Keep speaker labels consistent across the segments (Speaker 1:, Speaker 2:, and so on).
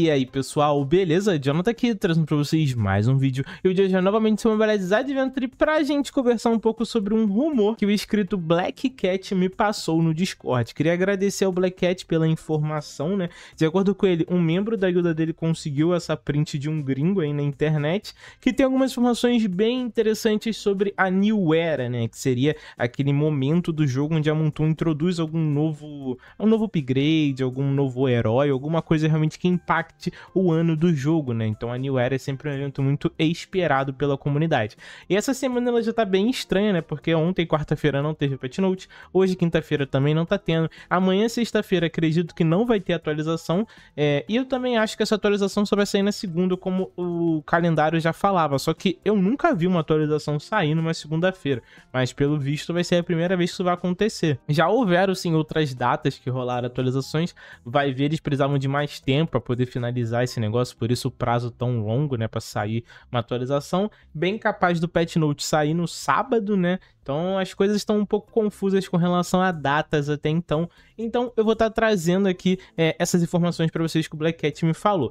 Speaker 1: E aí, pessoal, beleza? Jonathan tá aqui, trazendo pra vocês mais um vídeo. E o de já é novamente sobre Umbrellas Adventure pra gente conversar um pouco sobre um rumor que o escrito Black Cat me passou no Discord. Queria agradecer ao Black Cat pela informação, né? De acordo com ele, um membro da guilda dele conseguiu essa print de um gringo aí na internet, que tem algumas informações bem interessantes sobre a New Era, né? Que seria aquele momento do jogo onde a Montu introduz algum novo, um novo upgrade, algum novo herói, alguma coisa realmente que impacta impacte o ano do jogo, né? Então a New Era é sempre um evento muito esperado pela comunidade. E essa semana ela já tá bem estranha, né? Porque ontem, quarta-feira, não teve Pet note, hoje, quinta-feira, também não tá tendo. Amanhã, sexta-feira, acredito que não vai ter atualização. É, e eu também acho que essa atualização só vai sair na segunda, como o calendário já falava. Só que eu nunca vi uma atualização sair numa segunda-feira. Mas pelo visto vai ser a primeira vez que isso vai acontecer. Já houveram sim outras datas que rolaram atualizações. Vai ver, eles precisavam de mais tempo para poder finalizar finalizar esse negócio, por isso o prazo tão longo, né, para sair uma atualização, bem capaz do patch note sair no sábado, né? Então as coisas estão um pouco confusas com relação a datas até então. Então eu vou estar tá trazendo aqui é, essas informações para vocês que o Black Cat me falou.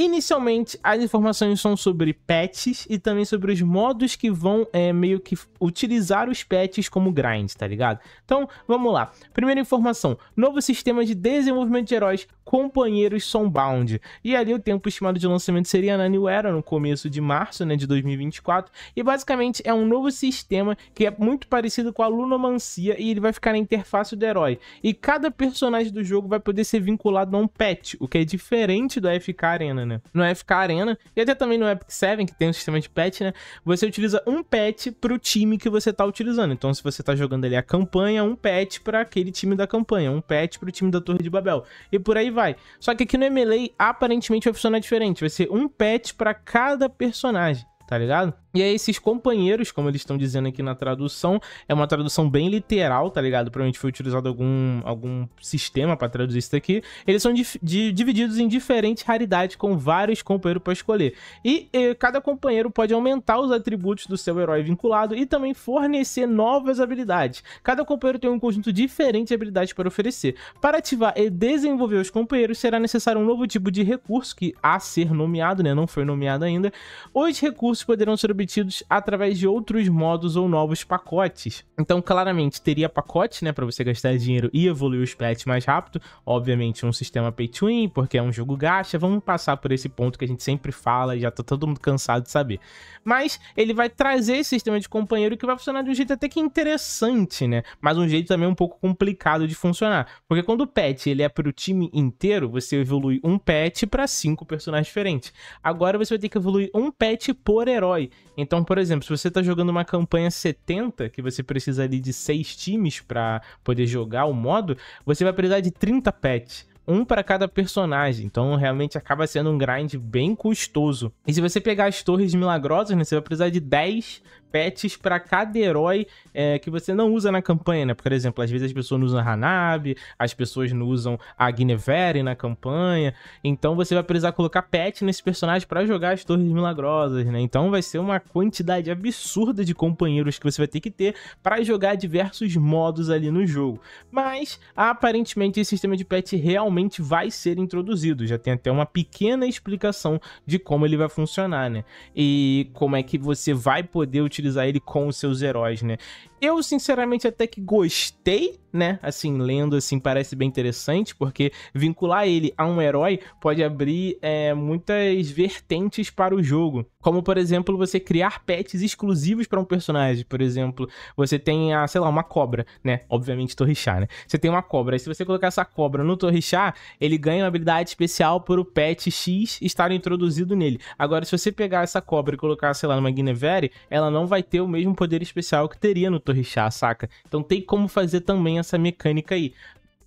Speaker 1: Inicialmente, as informações são sobre patches e também sobre os modos que vão é, meio que utilizar os patches como grind, tá ligado? Então, vamos lá. Primeira informação: novo sistema de desenvolvimento de heróis companheiros Soulbound. E ali o tempo estimado de lançamento seria na New Era, no começo de março né, de 2024. E basicamente é um novo sistema que é muito parecido com a Lunomancia e ele vai ficar na interface do herói. E cada personagem do jogo vai poder ser vinculado a um patch, o que é diferente do AFK Arena. Né? né? No FK Arena e até também no Epic 7, que tem um sistema de patch, né? Você utiliza um patch pro time que você tá utilizando. Então, se você tá jogando ali a campanha, um patch para aquele time da campanha, um patch pro time da Torre de Babel e por aí vai. Só que aqui no MLA aparentemente vai funcionar diferente, vai ser um patch para cada personagem tá ligado? E aí esses companheiros, como eles estão dizendo aqui na tradução, é uma tradução bem literal, tá ligado? Provavelmente foi utilizado algum, algum sistema para traduzir isso daqui. Eles são dif- divididos em diferentes raridades, com vários companheiros para escolher. E, e, cada companheiro pode aumentar os atributos do seu herói vinculado e também fornecer novas habilidades. Cada companheiro tem um conjunto diferente de habilidades para oferecer. Para ativar e desenvolver os companheiros, será necessário um novo tipo de recurso, que a ser nomeado, né? Não foi nomeado ainda. Os recursos recursos poderão ser obtidos através de outros modos ou novos pacotes. Então, claramente, teria pacote, né, para você gastar dinheiro e evoluir os pets mais rápido. Obviamente, um sistema pay to win, porque é um jogo gacha. Vamos passar por esse ponto que a gente sempre fala e já tá todo mundo cansado de saber. Mas ele vai trazer esse sistema de companheiro que vai funcionar de um jeito até que interessante, né? Mas um jeito também um pouco complicado de funcionar. Porque quando o pet ele é para o time inteiro, você evolui um pet para cinco personagens diferentes. Agora você vai ter que evoluir um pet por herói. Então, por exemplo, se você tá jogando uma campanha 70, que você precisa ali de 6 times para poder jogar o modo, você vai precisar de 30 pets um para cada personagem. Então realmente acaba sendo um grind bem custoso. E se você pegar as torres milagrosas, né, você vai precisar de 10 patches para cada herói é, que você não usa na campanha, né? Por exemplo, às vezes as pessoas não usam Hanabi, as pessoas não usam a Guinevere na campanha. Então você vai precisar colocar patch nesse personagem para jogar as Torres Milagrosas, né? Então vai ser uma quantidade absurda de companheiros que você vai ter que ter para jogar diversos modos ali no jogo. Mas aparentemente esse sistema de patch realmente vai ser introduzido. Já tem até uma pequena explicação de como ele vai funcionar, né? E como é que você vai poder utilizar utilizar ele com os seus heróis, né? Eu, sinceramente, até que gostei, né? Assim, lendo, assim, parece bem interessante, porque vincular ele a um herói pode abrir é, muitas vertentes para o jogo. Como, por exemplo, você criar pets exclusivos para um personagem. Por exemplo, você tem, a, sei lá, uma cobra, né? Obviamente, Torrichá, né? Você tem uma cobra. E se você colocar essa cobra no Torrichá, ele ganha uma habilidade especial por o pet X estar introduzido nele. Agora, se você pegar essa cobra e colocar, sei lá, numa Guinevere, ela não vai ter o mesmo poder especial que teria no torrechar, saca? Então tem como fazer também essa mecânica aí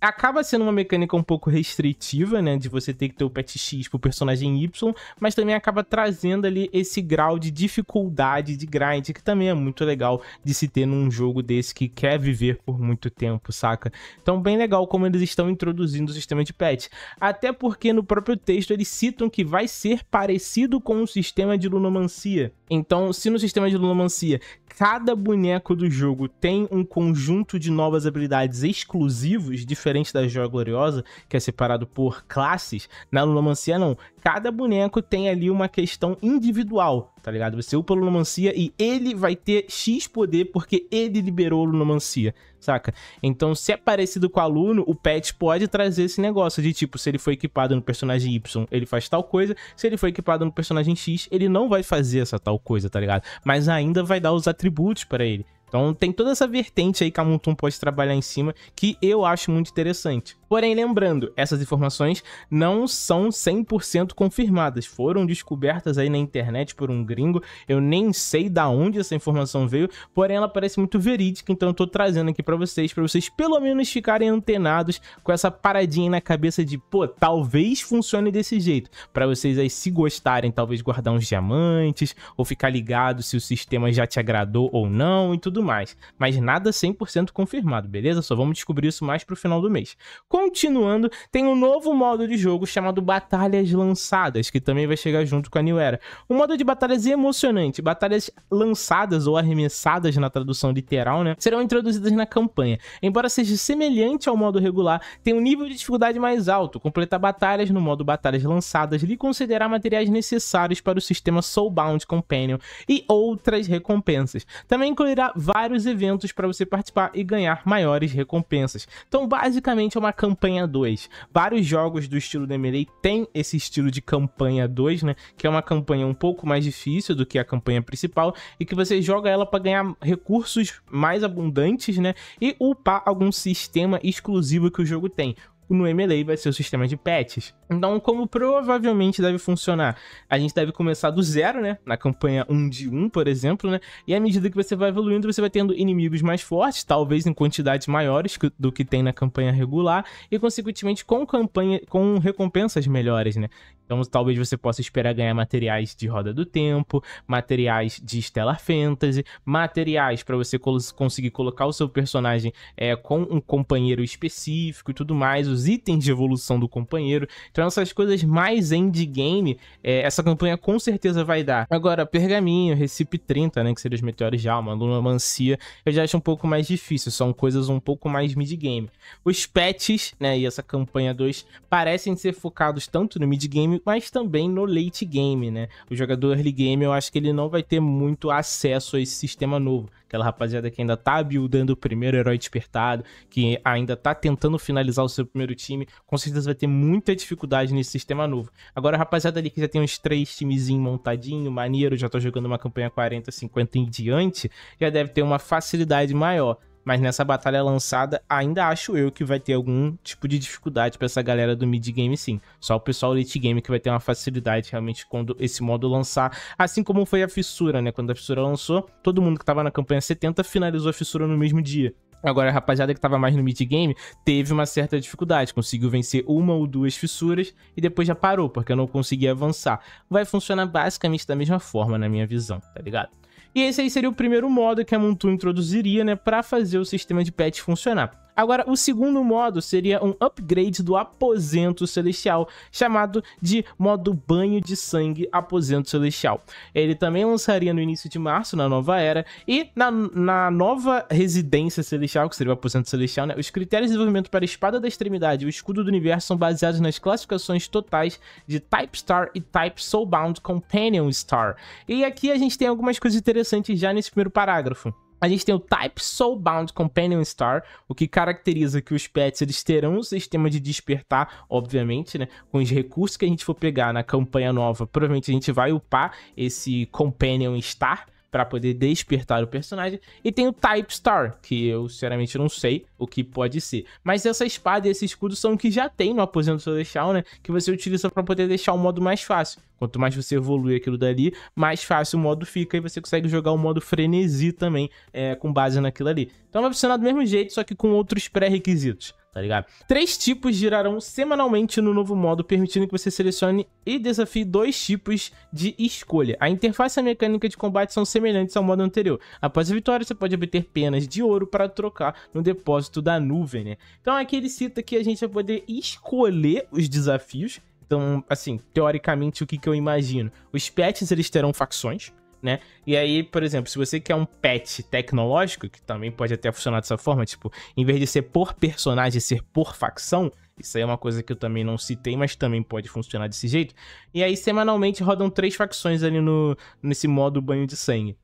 Speaker 1: acaba sendo uma mecânica um pouco restritiva, né? De você ter que ter o pet X pro personagem Y, mas também acaba trazendo ali esse grau de dificuldade de grind, que também é muito legal de se ter num jogo desse que quer viver por muito tempo, saca? Então, bem legal como eles estão introduzindo o sistema de pet. Até porque no próprio texto eles citam que vai ser parecido com o sistema de lunomancia. Então, se no sistema de lunomancia cada boneco do jogo tem um conjunto de novas habilidades exclusivos, diferentes diferente da Joia Gloriosa, que é separado por classes, na Lunomancia não. Cada boneco tem ali uma questão individual, tá ligado? Você upa a Lunomancia e ele vai ter X poder porque ele liberou a Lunomancia, saca? Então, se é parecido com o aluno, o pet pode trazer esse negócio de tipo, se ele foi equipado no personagem Y, ele faz tal coisa, se ele foi equipado no personagem X, ele não vai fazer essa tal coisa, tá ligado? Mas ainda vai dar os atributos para ele. Então tem toda essa vertente aí que a Mutum pode trabalhar em cima, que eu acho muito interessante. Porém, lembrando, essas informações não são 100% confirmadas, foram descobertas aí na internet por um gringo, eu nem sei da onde essa informação veio, porém ela parece muito verídica, então eu tô trazendo aqui para vocês, para vocês pelo menos ficarem antenados com essa paradinha na cabeça de, pô, talvez funcione desse jeito, para vocês aí se gostarem, talvez guardar uns diamantes, ou ficar ligado se o sistema já te agradou ou não e tudo tudo mais, mas nada 100% confirmado, beleza? Só vamos descobrir isso mais pro final do mês. Continuando, tem um novo modo de jogo chamado Batalhas Lançadas, que também vai chegar junto com a New Era. Um modo de batalhas emocionante, batalhas lançadas ou arremessadas na tradução literal, né? Serão introduzidas na campanha. Embora seja semelhante ao modo regular, tem um nível de dificuldade mais alto. Completar batalhas no modo Batalhas Lançadas lhe considerar materiais necessários para o sistema Soulbound Companion e outras recompensas. Também incluirá vários eventos para você participar e ganhar maiores recompensas. Então, basicamente é uma campanha 2. Vários jogos do estilo do MLA têm esse estilo de campanha 2, né? Que é uma campanha um pouco mais difícil do que a campanha principal e que você joga ela para ganhar recursos mais abundantes, né? E upar algum sistema exclusivo que o jogo tem. Tipo, no MLA vai ser o sistema de patches. Então, como provavelmente deve funcionar? A gente deve começar do zero, né? Na campanha 1 de 1, por exemplo, né? E à medida que você vai evoluindo, você vai tendo inimigos mais fortes, talvez em quantidades maiores do que tem na campanha regular, e consequentemente com campanha com recompensas melhores, né? Então talvez você possa esperar ganhar materiais de Roda do Tempo, materiais de Stellar Fantasy, materiais para você conseguir colocar o seu personagem é, com um companheiro específico e tudo mais, os itens de evolução do companheiro. Então essas coisas mais endgame, é, essa campanha com certeza vai dar. Agora, Pergaminho, Recipe 30, né, que seria os Meteores de Alma, Mancia eu já acho um pouco mais difícil, são coisas um pouco mais mid-game. Os patches, né, e essa campanha 2 parecem ser focados tanto no mid-game mas também no late game, né? O jogador early game, eu acho que ele não vai ter muito acesso a esse sistema novo. Aquela rapaziada que ainda tá buildando o primeiro herói despertado, que ainda tá tentando finalizar o seu primeiro time, com certeza vai ter muita dificuldade nesse sistema novo. Agora, a rapaziada ali que já tem uns três timezinhos montadinho, maneiro, já tá jogando uma campanha 40, 50 em diante, já deve ter uma facilidade maior mas nessa batalha lançada, ainda acho eu que vai ter algum tipo de dificuldade para essa galera do mid game, sim. Só o pessoal late game que vai ter uma facilidade realmente quando esse modo lançar. Assim como foi a fissura, né? Quando a fissura lançou, todo mundo que tava na campanha 70 finalizou a fissura no mesmo dia. Agora, a rapaziada que tava mais no mid-game teve uma certa dificuldade, conseguiu vencer uma ou duas fissuras e depois já parou, porque não conseguia avançar. Vai funcionar basicamente da mesma forma, na minha visão, tá ligado? E esse aí seria o primeiro modo que a Montu introduziria, né, para fazer o sistema de patch funcionar. Agora, o segundo modo seria um upgrade do aposento celestial, chamado de modo banho de sangue aposento celestial. Ele também lançaria no início de março, na nova era, e na, na nova residência celestial, que seria o aposento celestial, né? Os critérios de desenvolvimento para a espada da extremidade e o escudo do universo são baseados nas classificações totais de Type Star e Type Soulbound Companion Star. E aqui a gente tem algumas coisas interessantes já nesse primeiro parágrafo. A gente tem o Type Soulbound Companion Star, o que caracteriza que os pets eles terão um sistema de despertar, obviamente, né? Com os recursos que a gente for pegar na campanha nova, provavelmente a gente vai upar esse Companion Star para poder despertar o personagem. E tem o Type Star, que eu sinceramente não sei o que pode ser. Mas essa espada e esse escudo são o que já tem no Aposento Celestial, né? Que você utiliza para poder deixar o modo mais fácil. Quanto mais você evolui aquilo dali, mais fácil o modo fica e você consegue jogar o modo frenesi também é, com base naquilo ali. Então vai funcionar do mesmo jeito, só que com outros pré-requisitos tá ligado? Três tipos girarão semanalmente no novo modo, permitindo que você selecione e desafie dois tipos de escolha. A interface e a mecânica de combate são semelhantes ao modo anterior. Após a vitória, você pode obter penas de ouro para trocar no depósito da nuvem, né? Então aqui ele cita que a gente vai poder escolher os desafios. Então, assim, teoricamente, o que, que eu imagino? Os pets, eles terão facções, né? E aí, por exemplo, se você quer um patch tecnológico, que também pode até funcionar dessa forma, tipo, em vez de ser por personagem, ser por facção, isso aí é uma coisa que eu também não citei, mas também pode funcionar desse jeito. E aí, semanalmente, rodam três facções ali no, nesse modo banho de sangue.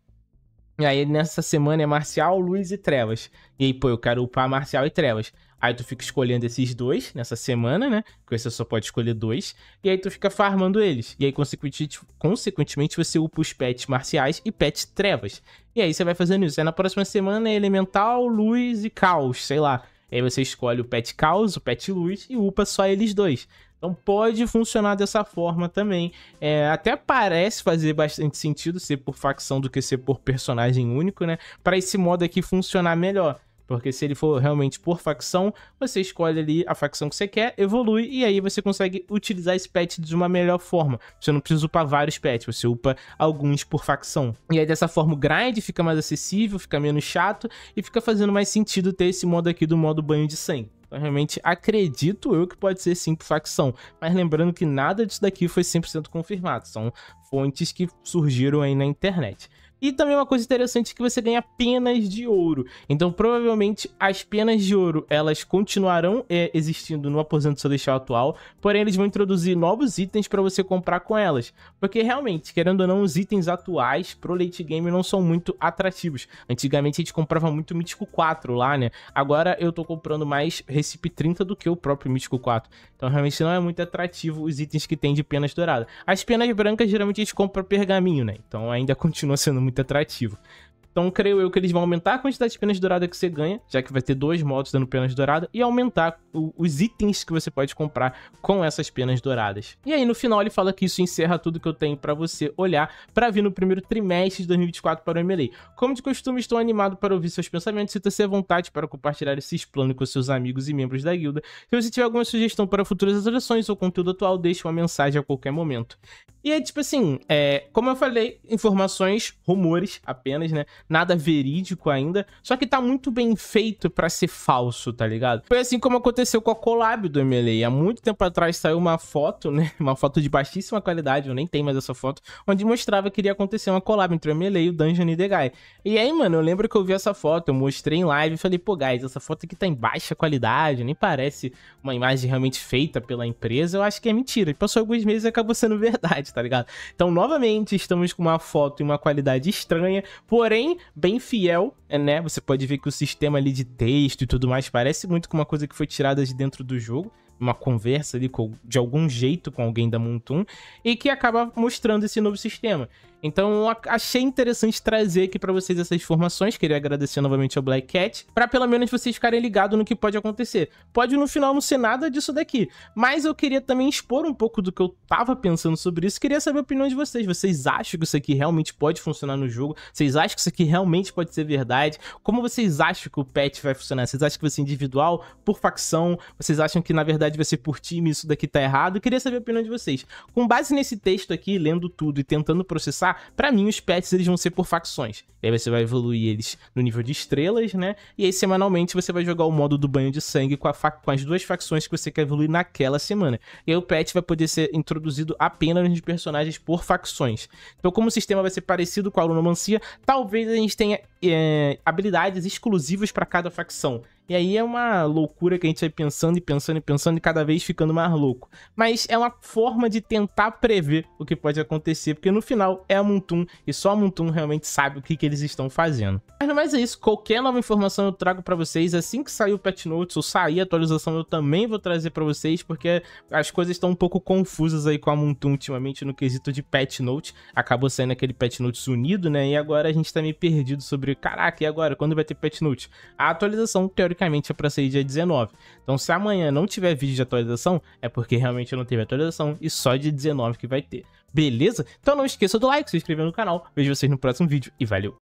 Speaker 1: E aí, nessa semana é Marcial, Luz e Trevas. E aí, pô, eu quero upar Marcial e Trevas. Aí tu fica escolhendo esses dois nessa semana, né? Que você só pode escolher dois. E aí tu fica farmando eles. E aí, consequentemente, consequentemente você upa os pets marciais e pets trevas. E aí você vai fazendo isso. Aí na próxima semana é elemental, luz e caos, sei lá. E aí você escolhe o pet caos, o pet luz e upa só eles dois. Então pode funcionar dessa forma também. É, até parece fazer bastante sentido ser por facção do que ser por personagem único, né? Para esse modo aqui funcionar melhor. Porque se ele for realmente por facção, você escolhe ali a facção que você quer, evolui e aí você consegue utilizar esse pet de uma melhor forma. Você não precisa upar vários pets, você upa alguns por facção. E aí dessa forma o grind fica mais acessível, fica menos chato e fica fazendo mais sentido ter esse modo aqui do modo banho de sangue. Então, realmente acredito eu que pode ser sim por facção. Mas lembrando que nada disso daqui foi 100% confirmado. São fontes que surgiram aí na internet. E também uma coisa interessante é que você ganha penas de ouro. Então, provavelmente, as penas de ouro, elas continuarão é, existindo no aposento celestial atual, porém eles vão introduzir novos itens para você comprar com elas. Porque realmente, querendo ou não, os itens atuais pro late game não são muito atrativos. Antigamente a gente comprava muito Mítico 4 lá, né? Agora eu tô comprando mais Recipe 30 do que o próprio Mítico 4. Então realmente não é muito atrativo os itens que tem de penas douradas. As penas brancas geralmente a gente compra pergaminho, né? Então ainda continua sendo muito muito atrativo. Então, creio eu que eles vão aumentar a quantidade de penas douradas que você ganha, já que vai ter dois modos dando penas douradas, e aumentar o, os itens que você pode comprar com essas penas douradas. E aí, no final, ele fala que isso encerra tudo que eu tenho para você olhar para vir no primeiro trimestre de 2024 para o MLA. Como de costume, estou animado para ouvir seus pensamentos e ter à vontade para compartilhar esses planos com seus amigos e membros da guilda. Se você tiver alguma sugestão para futuras atualizações ou conteúdo atual, deixe uma mensagem a qualquer momento. E é tipo assim, é, como eu falei, informações, rumores apenas, né? nada verídico ainda, só que tá muito bem feito para ser falso, tá ligado? Foi assim como aconteceu com a collab do MLA. Há muito tempo atrás saiu uma foto, né? Uma foto de baixíssima qualidade, eu nem tenho mais essa foto, onde mostrava que iria acontecer uma collab entre o MLA e o Dungeon e The Guy. E aí, mano, eu lembro que eu vi essa foto, eu mostrei em live e falei, pô, guys, essa foto aqui tá em baixa qualidade, nem parece uma imagem realmente feita pela empresa, eu acho que é mentira. E passou alguns meses e acabou sendo verdade, tá ligado? Então, novamente, estamos com uma foto e uma qualidade estranha, porém, bem, fiel, é, né? Você pode ver que o sistema ali de texto e tudo mais parece muito com uma coisa que foi tirada de dentro do jogo, uma conversa ali com, de algum jeito com alguém da Montum. e que acaba mostrando esse novo sistema. Então achei interessante trazer aqui para vocês essas informações, queria agradecer novamente ao Black Cat, para pelo menos vocês ficarem ligados no que pode acontecer. Pode no final não ser nada disso daqui, mas eu queria também expor um pouco do que eu tava pensando sobre isso, queria saber a opinião de vocês. Vocês acham que isso aqui realmente pode funcionar no jogo? Vocês acham que isso aqui realmente pode ser verdade? Como vocês acham que o patch vai funcionar? Vocês acham que vai ser individual, por facção? Vocês acham que na verdade vai ser por time, isso daqui tá errado? queria saber a opinião de vocês. Com base nesse texto aqui, lendo tudo e tentando processar pensar, para mim os pets eles vão ser por facções. E aí você vai evoluir eles no nível de estrelas, né? E aí semanalmente você vai jogar o modo do banho de sangue com, com as duas facções que você quer evoluir naquela semana. E aí o pet vai poder ser introduzido apenas nos personagens por facções. Então como o sistema vai ser parecido com a Lunomancia, talvez a gente tenha é, habilidades exclusivas para cada facção. E aí é uma loucura que a gente vai pensando e pensando e pensando e cada vez ficando mais louco. Mas é uma forma de tentar prever o que pode acontecer, porque no final é a Muntum e só a Muntum realmente sabe o que, que eles estão fazendo. Mas no mais é isso, qualquer nova informação eu trago para vocês. Assim que sair o Patch Notes ou sair a atualização, eu também vou trazer para vocês, porque as coisas estão um pouco confusas aí com a Muntum ultimamente no quesito de Patch Note. Acabou saindo aquele Patch Notes unido, né? E agora a gente tá meio perdido sobre, caraca, e agora? Quando vai ter Patch Note? A atualização, teoricamente, teoricamente é para sair dia 19. Então, se amanhã não tiver vídeo de atualização, é porque realmente não teve atualização e só dia 19 que vai ter. Beleza? Então não esqueça do like, se inscrever no canal. Vejo vocês no próximo vídeo e valeu!